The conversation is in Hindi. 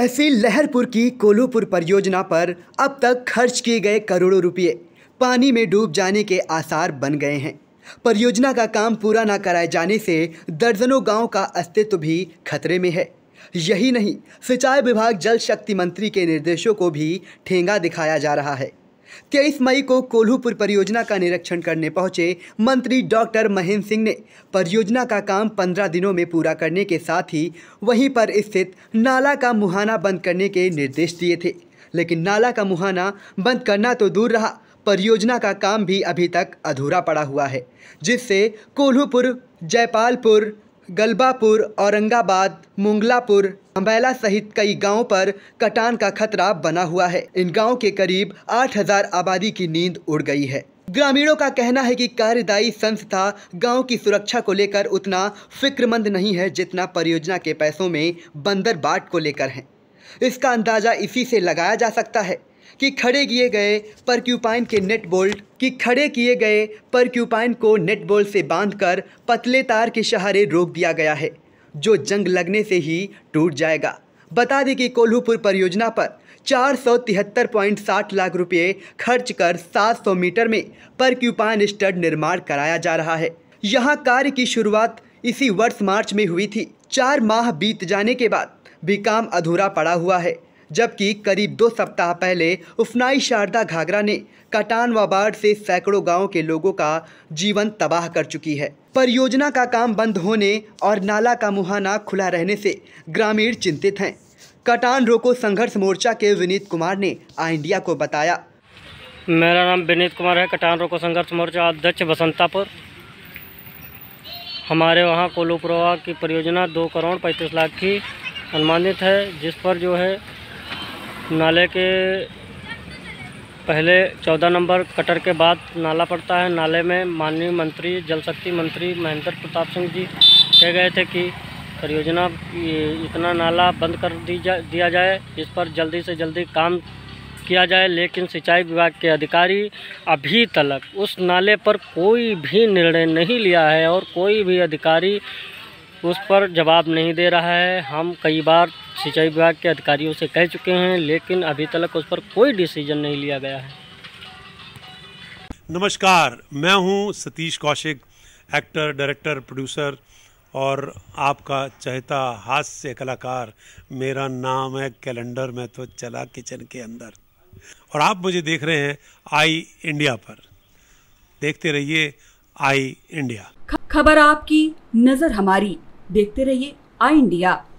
तहसील लहरपुर की कोल्हूपुर परियोजना पर अब तक खर्च किए गए करोड़ों रुपये पानी में डूब जाने के आसार बन गए हैं परियोजना का काम पूरा न कराए जाने से दर्जनों गांव का अस्तित्व भी खतरे में है यही नहीं सिंचाई विभाग जल शक्ति मंत्री के निर्देशों को भी ठेंगा दिखाया जा रहा है तेईस मई को कोल्हूपुर परियोजना का निरीक्षण करने पहुंचे मंत्री डॉक्टर महेंद्र सिंह ने परियोजना का काम पंद्रह दिनों में पूरा करने के साथ ही वहीं पर स्थित नाला का मुहाना बंद करने के निर्देश दिए थे लेकिन नाला का मुहाना बंद करना तो दूर रहा परियोजना का काम भी अभी तक अधूरा पड़ा हुआ है जिससे कोल्हूपुर जयपालपुर गलबापुर औरंगाबाद मुंगलापुर अम्बैला सहित कई गांवों पर कटान का खतरा बना हुआ है इन गांव के करीब 8000 आबादी की नींद उड़ गई है ग्रामीणों का कहना है कि कार्यदायी संस्था गांव की सुरक्षा को लेकर उतना फिक्रमंद नहीं है जितना परियोजना के पैसों में बंदर बाट को लेकर है इसका अंदाजा इसी से लगाया जा सकता है कि खड़े किए गए परक्यूपाइन के नेट बोल्ट कि खड़े किए गए परक्यूपाइन को नेट बोल्ट से बांधकर पतले तार के सहारे रोक दिया गया है जो जंग लगने से ही टूट जाएगा बता दें कि कोल्हूपुर परियोजना पर चार सौ तिहत्तर पॉइंट साठ लाख रुपए खर्च कर सात सौ मीटर में परक्यूपाइन स्टड निर्माण कराया जा रहा है यहाँ कार्य की शुरुआत इसी वर्ष मार्च में हुई थी चार माह बीत जाने के बाद भी काम अधूरा पड़ा हुआ है जबकि करीब दो सप्ताह पहले उफनाई शारदा घाघरा ने कटान व बाढ़ से सैकड़ों गांव के लोगों का जीवन तबाह कर चुकी है परियोजना का काम बंद होने और नाला का मुहाना खुला रहने से ग्रामीण चिंतित हैं कटान रोको संघर्ष मोर्चा के विनीत कुमार ने आई इंडिया को बताया मेरा नाम विनीत कुमार है कटान रोको संघर्ष मोर्चा अध्यक्ष बसंतापुर हमारे वहाँ कोलोप्रवा की परियोजना दो करोड़ पैंतीस लाख की अनुमानित है जिस पर जो है नाले के पहले चौदह नंबर कटर के बाद नाला पड़ता है नाले में माननीय मंत्री जल शक्ति मंत्री महेंद्र प्रताप सिंह जी कह गए थे कि परियोजना इतना नाला बंद कर दी जा दिया जाए इस पर जल्दी से जल्दी काम किया जाए लेकिन सिंचाई विभाग के अधिकारी अभी तक उस नाले पर कोई भी निर्णय नहीं लिया है और कोई भी अधिकारी उस पर जवाब नहीं दे रहा है हम कई बार सिंचाई विभाग के अधिकारियों से कह चुके हैं लेकिन अभी तक उस पर कोई डिसीजन नहीं लिया गया है नमस्कार मैं हूं Satish Kaushik actor director producer और आपका चहता हास्य कलाकार मेरा नाम है कैलेंडर में तो चला किचन के अंदर और आप मुझे देख रहे हैं आई इंडिया पर देखते रहिए आई इंडिया खबर आपकी नज़र हमारी देखते रहिए आई इंडिया